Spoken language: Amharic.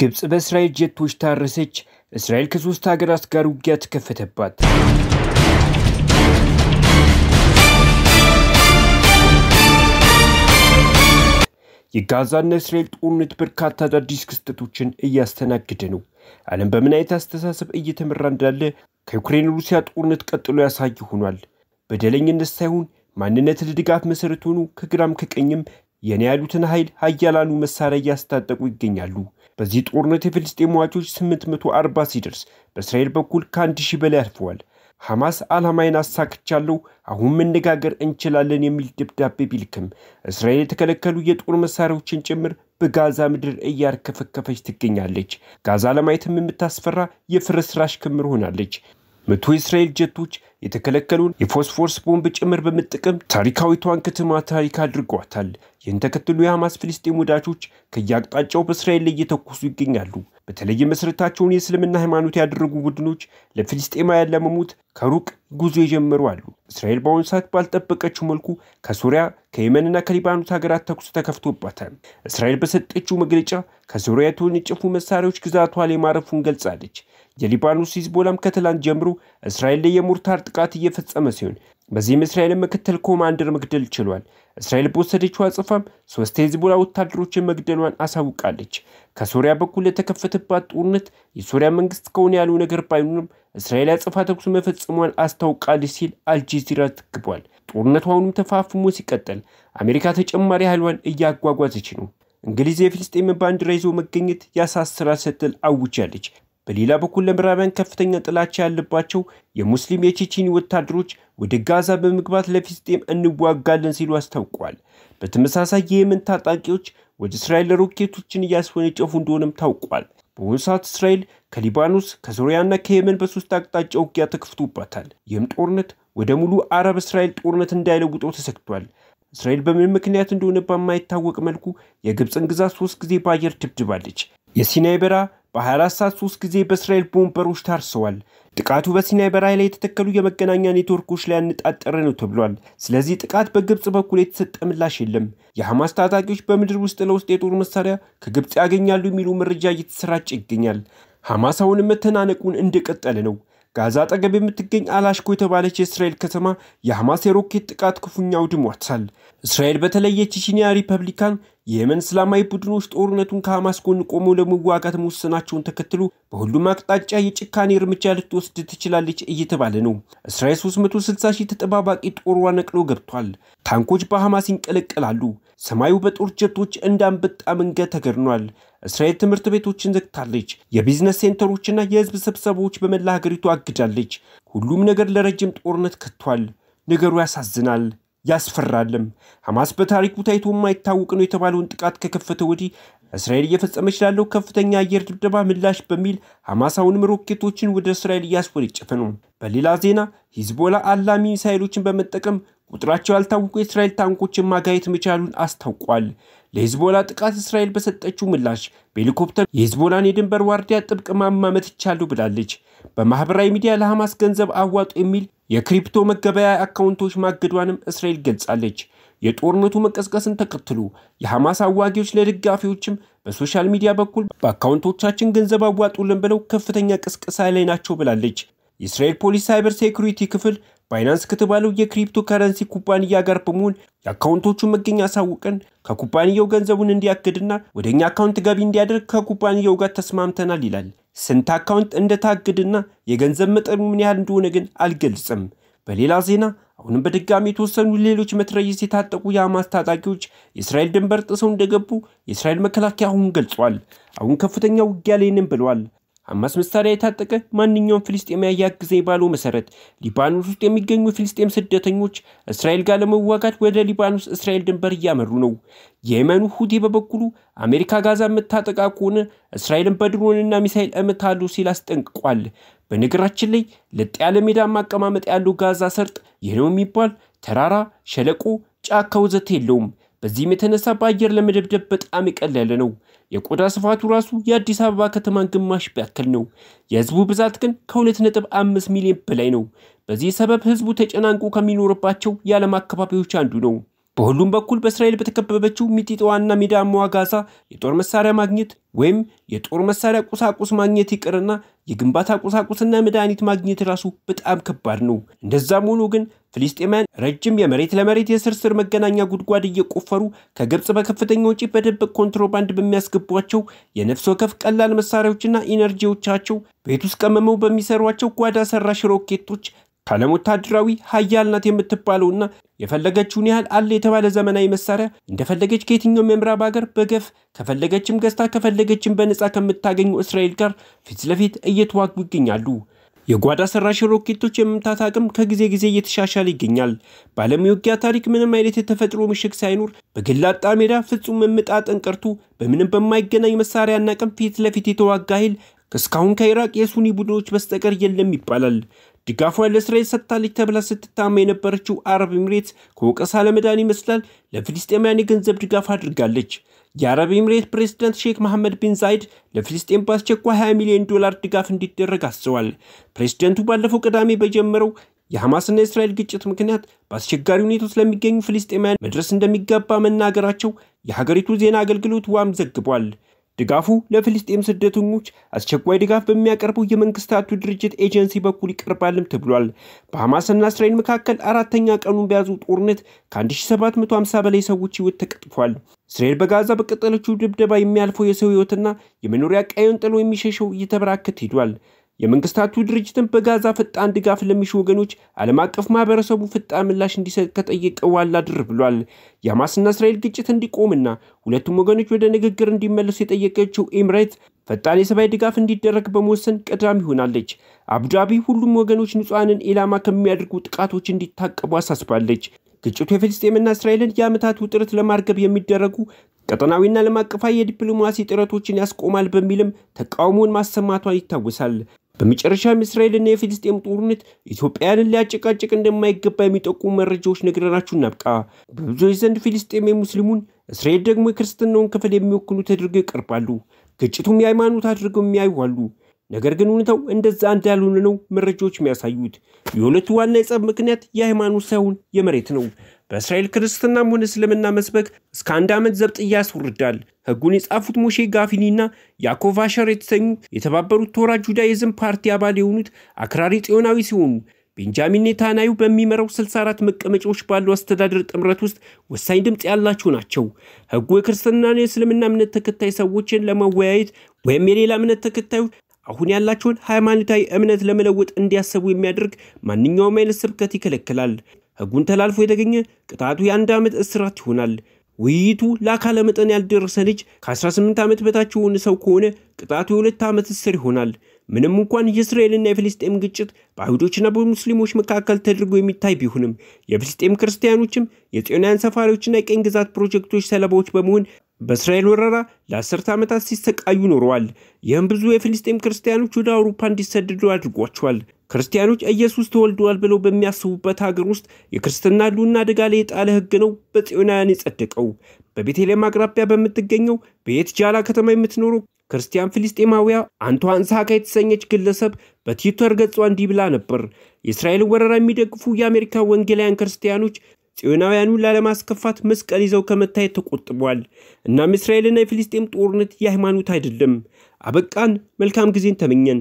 ግብጽ በእስራኤል ጀቶች ታረሰች። እስራኤል ከሶስት ሀገራት ጋር ውጊያ ተከፈተባት። የጋዛና እስራኤል ጦርነት በርካታ አዳዲስ ክስተቶችን እያስተናገደ ነው። ዓለም በምን አይነት አስተሳሰብ እየተመራ እንዳለ ከዩክሬን ሩሲያ ጦርነት ቀጥሎ ያሳይ ሆኗል። በደለኝነት ሳይሆን ማንነት ለድጋፍ መሰረት ሆኑ ከግራም ከቀኝም የኔ ያሉትን ኃይል ሀያላኑ መሳሪያ እያስታጠቁ ይገኛሉ። በዚህ ጦርነት የፍልስጤም ሟቾች 840 ሲደርስ በእስራኤል በኩል ከአንድ 1000 በላይ አልፈዋል። ሐማስ ዓላማዬን አሳክቻለሁ፣ አሁን መነጋገር እንችላለን የሚል ደብዳቤ ቢልክም እስራኤል የተከለከሉ የጦር መሳሪያዎችን ጭምር በጋዛ ምድር እያርከፈከፈች ትገኛለች። ጋዛ ለማየትም የምታስፈራ የፍርስራሽ ክምር ሆናለች። መቶ የእስራኤል ጀቶች የተከለከሉን የፎስፎርስ ቦምብ ጭምር በመጠቀም ታሪካዊቷን ከተማ ታሪክ አድርገዋታል። ይህን ተከትሎ የሐማስ ፍልስጤም ወዳጆች ከየአቅጣጫው በእስራኤል ላይ እየተኮሱ ይገኛሉ። በተለይ መሠረታቸውን የእስልምና ሃይማኖት ያደረጉ ቡድኖች ለፍልስጤማውያን ለመሞት ከሩቅ ጉዞ የጀመሩ አሉ። እስራኤል በአሁኑ ሰዓት ባልጠበቀችው መልኩ ከሱሪያ ከየመንና ከሊባኖስ ሀገራት ተኩስ ተከፍቶባታል። እስራኤል በሰጠችው መግለጫ ከሱሪያ የተወነጨፉ መሳሪያዎች ግዛቷ ላይ ማረፉን ገልጻለች። የሊባኖስ ሂዝቦላም ከትላንት ጀምሮ እስራኤል ላይ የሞርታር ጥቃት እየፈጸመ ሲሆን በዚህም እስራኤልን ምክትል ኮማንደር መግደል ችሏል። እስራኤል በወሰደችው አጽፋም ሶስት የሂዝቦላ ወታደሮችን መግደሏን አሳውቃለች። ከሱሪያ በኩል የተከፈተባት ጦርነት የሱሪያ መንግስት ከሆነ ያሉ ነገር ባይኖርም እስራኤል ያጸፋ ተኩስ መፈጸሟን አስታውቃለች ሲል አልጀዚራ ዘግቧል። ጦርነቱ አሁንም ተፋፍሞ ሲቀጥል አሜሪካ ተጨማሪ ኃይሏን እያጓጓዘች ነው። እንግሊዝ የፊልስጤም ባንዲራ ይዞ መገኘት ያሳስራል ስትል አውጃለች። በሌላ በኩል ለምዕራባውያን ከፍተኛ ጥላቻ ያለባቸው የሙስሊም የቼቼኒ ወታደሮች ወደ ጋዛ በመግባት ለፊልስጤም እንዋጋለን ሲሉ አስታውቋል በተመሳሳይ የየመን ታጣቂዎች ወደ እስራኤል ሮኬቶችን እያስወነጨፉ እንደሆነም ታውቋል። በአሁኑ ሰዓት እስራኤል ከሊባኖስ ከሶሪያና ከየመን በሶስት አቅጣጫ ውጊያ ተከፍቶባታል። ይህም ጦርነት ወደ ሙሉ አረብ እስራኤል ጦርነት እንዳይለውጠው ተሰግቷል። እስራኤል በምን ምክንያት እንደሆነ በማይታወቅ መልኩ የግብፅን ግዛት ሶስት ጊዜ በአየር ድብድባለች። የሲናይ በረሃ በ24 ሰዓት ሶስት ጊዜ በእስራኤል ቦምበሮች ታርሰዋል። ጥቃቱ በሲናይ በራይ ላይ የተተከሉ የመገናኛ ኔትወርኮች ላይ ያነጣጠረ ነው ተብሏል። ስለዚህ ጥቃት በግብፅ በኩል የተሰጠ ምላሽ የለም። የሐማስ ታጣቂዎች በምድር ውስጥ ለውስጥ የጦር መሳሪያ ከግብፅ ያገኛሉ የሚሉ መረጃ እየተሰራጨ ይገኛል። ሐማስ አሁንም መተናነቁን እንደቀጠለ ነው። ጋዛ አጠገብ የምትገኝ አላሽኮ የተባለች የእስራኤል ከተማ የሐማስ የሮኬት ጥቃት ክፉኛ አውድሟታል። እስራኤል በተለይ የቼችኒያ ሪፐብሊካን የየመን እስላማዊ ቡድኖች ጦርነቱን ከሐማስ ጎን ቆመው ለመዋጋት መወሰናቸውን ተከትሎ በሁሉም አቅጣጫ የጭካኔ እርምጃ ልትወስድ ትችላለች እየተባለ ነው። እስራኤል 360 ሺህ ተጠባባቂ ጦሯ ነቅሎ ገብቷል። ታንኮች በሐማስ ይንቀለቀላሉ። ሰማዩ በጦር ጀቶች እንዳንበጣ መንገድ ተገድኗል። እስራኤል ትምህርት ቤቶችን ዘግታለች። የቢዝነስ ሴንተሮችና የህዝብ ስብሰባዎች በመላ ሀገሪቱ አግዳለች። ሁሉም ነገር ለረጅም ጦርነት ከቷል። ነገሩ ያሳዝናል ያስፈራልም። ሐማስ በታሪኩ ታይቶ የማይታወቅ ነው የተባለውን ጥቃት ከከፈተ ወዲህ እስራኤል እየፈጸመች ላለው ከፍተኛ አየር ድብደባ ምላሽ በሚል ሐማስ አሁንም ሮኬቶችን ወደ እስራኤል እያስወነጨፈ ነው። በሌላ ዜና ሂዝቦላ አላሚ ሚሳይሎችን በመጠቀም ቁጥራቸው ያልታወቁ የእስራኤል ታንኮችን ማጋየት መቻሉን አስታውቋል። ለሂዝቦላ ጥቃት እስራኤል በሰጠችው ምላሽ በሄሊኮፕተር የሄዝቦላን የድንበር ዋርዲያ ጥብቅ ማማመት ይቻሉ ብላለች። በማህበራዊ ሚዲያ ለሐማስ ገንዘብ አዋጡ የሚል የክሪፕቶ መገበያ አካውንቶች ማገዷንም እስራኤል ገልጻለች። የጦርነቱ መቀስቀስን ተከትሎ የሐማስ አዋጊዎች ለደጋፊዎችም በሶሻል ሚዲያ በኩል በአካውንቶቻችን ገንዘብ አዋጡልን ብለው ከፍተኛ ቅስቀሳ ላይ ናቸው ብላለች። የእስራኤል ፖሊስ ሳይበር ሴኩሪቲ ክፍል ባይናንስ ከተባለው የክሪፕቶ ከረንሲ ኩባንያ ጋር በመሆን የአካውንቶቹ መገኛ አሳውቀን ከኩባንያው ገንዘቡን እንዲያግድና ወደ እኛ አካውንት ገቢ እንዲያደርግ ከኩባንያው ጋር ተስማምተናል ይላል። ስንት አካውንት እንደታግድና የገንዘብ መጠኑ ምን ያህል እንደሆነ ግን አልገልጽም። በሌላ ዜና አሁንም በድጋሚ የተወሰኑ ሌሎች መትረየስ የታጠቁ የሐማስ ታጣቂዎች የእስራኤል ድንበር ጥሰው እንደገቡ የእስራኤል መከላከያ አሁን ገልጿል። አሁን ከፍተኛ ውጊያ ላይ ነን ብለዋል። ሐማስ መሳሪያ የታጠቀ ማንኛውም ፊልስጤም ያያት ጊዜ ባለው መሰረት ሊባኖስ ውስጥ የሚገኙ ፊልስጤም ስደተኞች እስራኤል ጋር ለመዋጋት ወደ ሊባኖስ እስራኤል ድንበር እያመሩ ነው። የየመኑ ሁቴ በበኩሉ አሜሪካ ጋዛ የምታጠቃ ከሆነ እስራኤልን በድሮንና ሚሳይል እመታለሁ ሲል አስጠንቅቋል። በነገራችን ላይ ለጥ ያለ ሜዳ ማቀማመጥ ያለው ጋዛ ሰርጥ ይህ ነው የሚባል ተራራ፣ ሸለቆ፣ ጫካ የለውም። በዚህም የተነሳ በአየር ለመደብደብ በጣም ቀላል ያለ ነው። የቆዳ ስፋቱ ራሱ የአዲስ አበባ ከተማን ግማሽ ያክል ነው። የህዝቡ ብዛት ግን ከ2.5 ሚሊዮን በላይ ነው። በዚህ ሰበብ ህዝቡ ተጨናንቆ ከሚኖርባቸው የዓለም አካባቢዎች አንዱ ነው። በሁሉም በኩል በእስራኤል በተከበበችው ሚጢጦዋና ሚዳማዋ ጋዛ የጦር መሳሪያ ማግኘት ወይም የጦር መሳሪያ ቁሳቁስ ማግኘት ይቅርና የግንባታ ቁሳቁስና መድኃኒት ማግኘት ራሱ በጣም ከባድ ነው። እንደዛም ሆኖ ግን ፍልስጤማያን ረጅም የመሬት ለመሬት የስርስር መገናኛ ጉድጓድ እየቆፈሩ ከግብፅ በከፍተኛ ውጪ በደብቅ ኮንትሮባንድ በሚያስገቧቸው የነፍስ ወከፍ ቀላል መሳሪያዎችና ኢነርጂዎቻቸው ቤት ውስጥ ቀመመው በሚሰሯቸው ጓዳ ሰራሽ ሮኬቶች ከዓለም ወታደራዊ ሀያል ናት የምትባለውና የፈለገችውን ያህል አለ የተባለ ዘመናዊ መሳሪያ እንደፈለገች ከየትኛውም የምዕራብ ሀገር በገፍ ከፈለገችም ገዝታ ከፈለገችም በነፃ ከምታገኙ እስራኤል ጋር ፊት ለፊት እየተዋጉ ይገኛሉ። የጓዳ ሰራሽ ሮኬቶች የመምታት አቅም ከጊዜ ጊዜ እየተሻሻለ ይገኛል። በዓለም የውጊያ ታሪክ ምንም አይነት የተፈጥሮ ምሽግ ሳይኖር በግላጣ ሜዳ ፍጹም መመጣጠን ቀርቶ በምንም በማይገናኝ መሳሪያና አቅም ፊት ለፊት የተዋጋ ኃይል እስካሁን ከኢራቅ የሱኒ ቡድኖች በስተቀር የለም ይባላል። ድጋፏን ለእስራኤል ሰጥታለች ተብላ ስትታማ የነበረችው አረብ ኤምሬት ከወቀሳ ለመዳን ይመስላል ለፊልስጤማውያን የገንዘብ ድጋፍ አድርጋለች። የአረብ ኤምሬት ፕሬዝዳንት ሼክ መሐመድ ቢን ዛይድ ለፍልስጤም በአስቸኳይ 20 ሚሊዮን ዶላር ድጋፍ እንዲደረግ አስዘዋል። ፕሬዝደንቱ ባለፈው ቅዳሜ በጀመረው የሐማስና የእስራኤል ግጭት ምክንያት በአስቸጋሪ ሁኔታ ውስጥ ለሚገኙ ፍልስጤማውያን መድረስ እንደሚገባ መናገራቸው የሀገሪቱ ዜና አገልግሎት ዋም ዘግቧል። ድጋፉ ለፍልስጤም ስደተኞች አስቸኳይ ድጋፍ በሚያቀርበው የመንግስታቱ ድርጅት ኤጀንሲ በኩል ይቀርባልም ተብሏል። በሐማስና እስራኤል መካከል አራተኛ ቀኑን በያዘው ጦርነት ከ1750 በላይ ሰዎች ህይወት ተቀጥፏል። እስራኤል በጋዛ በቀጠለችው ድብደባ የሚያልፈው የሰው ህይወትና የመኖሪያ ቀየን ጥሎ የሚሸሸው እየተበራከት ሂዷል። የመንግስታቱ ድርጅትን በጋዛ ፈጣን ድጋፍ ለሚሹ ወገኖች ዓለም አቀፍ ማህበረሰቡ ፈጣን ምላሽ እንዲሰጥ ከጠየቀ ዋላ ድር ብሏል። የሐማስና እስራኤል ግጭት እንዲቆምና ሁለቱም ወገኖች ወደ ንግግር እንዲመለሱ የጠየቀችው ኤምሬት ፈጣን የሰብአዊ ድጋፍ እንዲደረግ በመወሰን ቀዳሚ ሆናለች። አቡዳቢ ሁሉም ወገኖች ንጹሐንን ኢላማ ከሚያደርጉ ጥቃቶች እንዲታቀቡ አሳስባለች። ግጭቱ የፍልስጤምና እስራኤልን የዓመታት ውጥረት ለማርገብ የሚደረጉ ቀጠናዊና ዓለም አቀፋዊ የዲፕሎማሲ ጥረቶችን ያስቆማል በሚልም ተቃውሞውን ማሰማቷን ይታወሳል። በመጨረሻም የእስራኤልና የፊልስጤም ጦርነት ኢትዮጵያውያንን ሊያጨቃጭቅ እንደማይገባ የሚጠቁሙ መረጃዎች ነግረናችሁ እናብቃ። በብዙዎች ዘንድ ፊልስጤም የሙስሊሙን እስራኤል ደግሞ የክርስትናውን ክፍል የሚወክሉ ተደርገው ይቀርባሉ። ግጭቱም የሃይማኖት አድርገው የሚያዩ ነገር ግን እውነታው እንደዛ እንዳልሆነ ነው መረጃዎች የሚያሳዩት። የሁለቱ ዋና የጸብ ምክንያት የሃይማኖት ሳይሆን የመሬት ነው። በእስራኤል ክርስትናም ሆነ እስልምና መስበክ እስከ አንድ ዓመት ዘብጥ ያስወርዳል። ህጉን የጻፉት ሙሼ ጋፊኒና ያዕኮቭ አሸር የተሰኙ የተባበሩት ቶራ ጁዳይዝም ፓርቲ አባል የሆኑት አክራሪ ጽዮናዊ ሲሆኑ ቤንጃሚን ኔታናዩ በሚመራው 64 መቀመጫዎች ባለው አስተዳደር ጥምረት ውስጥ ወሳኝ ድምፅ ያላቸው ናቸው። ህጉ የክርስትናን የእስልምና እምነት ተከታይ ሰዎችን ለመወያየት ወይም የሌላ እምነት ተከታዮች አሁን ያላቸውን ሃይማኖታዊ እምነት ለመለወጥ እንዲያሰቡ የሚያደርግ ማንኛውም አይነት ስብከት ይከለክላል። ሕጉን ተላልፎ የተገኘ ቅጣቱ የአንድ ዓመት እስራት ይሆናል። ውይይቱ ለአካለ መጠን ያልደረሰ ልጅ ከ18 ዓመት በታች የሆነ ሰው ከሆነ ቅጣቱ የሁለት ዓመት እስር ይሆናል። ምንም እንኳን የእስራኤልና የፍልስጤም ግጭት በአይሁዶችና በሙስሊሞች መካከል ተደርጎ የሚታይ ቢሆንም የፍልስጤም ክርስቲያኖችም የጽዮናውያን ሰፋሪዎችና የቀኝ ግዛት ፕሮጀክቶች ሰለባዎች በመሆን በእስራኤል ወረራ ለአስርተ ዓመታት ሲሰቃዩ ኖረዋል። ይህም ብዙ የፍልስጤም ክርስቲያኖች ወደ አውሮፓ እንዲሰደዱ አድርጓቸዋል። ክርስቲያኖች ኢየሱስ ተወልደዋል ብለው በሚያስቡበት ሀገር ውስጥ የክርስትና ሕልውና አደጋ ላይ የጣለ ሕግ ነው በጽዮናውያን የጸደቀው። በቤተልሔም አቅራቢያ በምትገኘው በየት ጃላ ከተማ የምትኖረው ክርስቲያን ፊልስጤማዊያ አንቷን ሳካ የተሰኘች ግለሰብ በትዊተር ገጿ እንዲህ ብላ ነበር። የእስራኤልን ወረራ የሚደግፉ የአሜሪካ ወንጌላውያን ክርስቲያኖች ጽዮናውያኑን ላለማስከፋት መስቀል ይዘው ከመታየት ተቆጥቧል። እናም የእስራኤልና የፊልስጤም ጦርነት የሃይማኖት አይደለም። አበቃን። መልካም ጊዜን ተመኘን።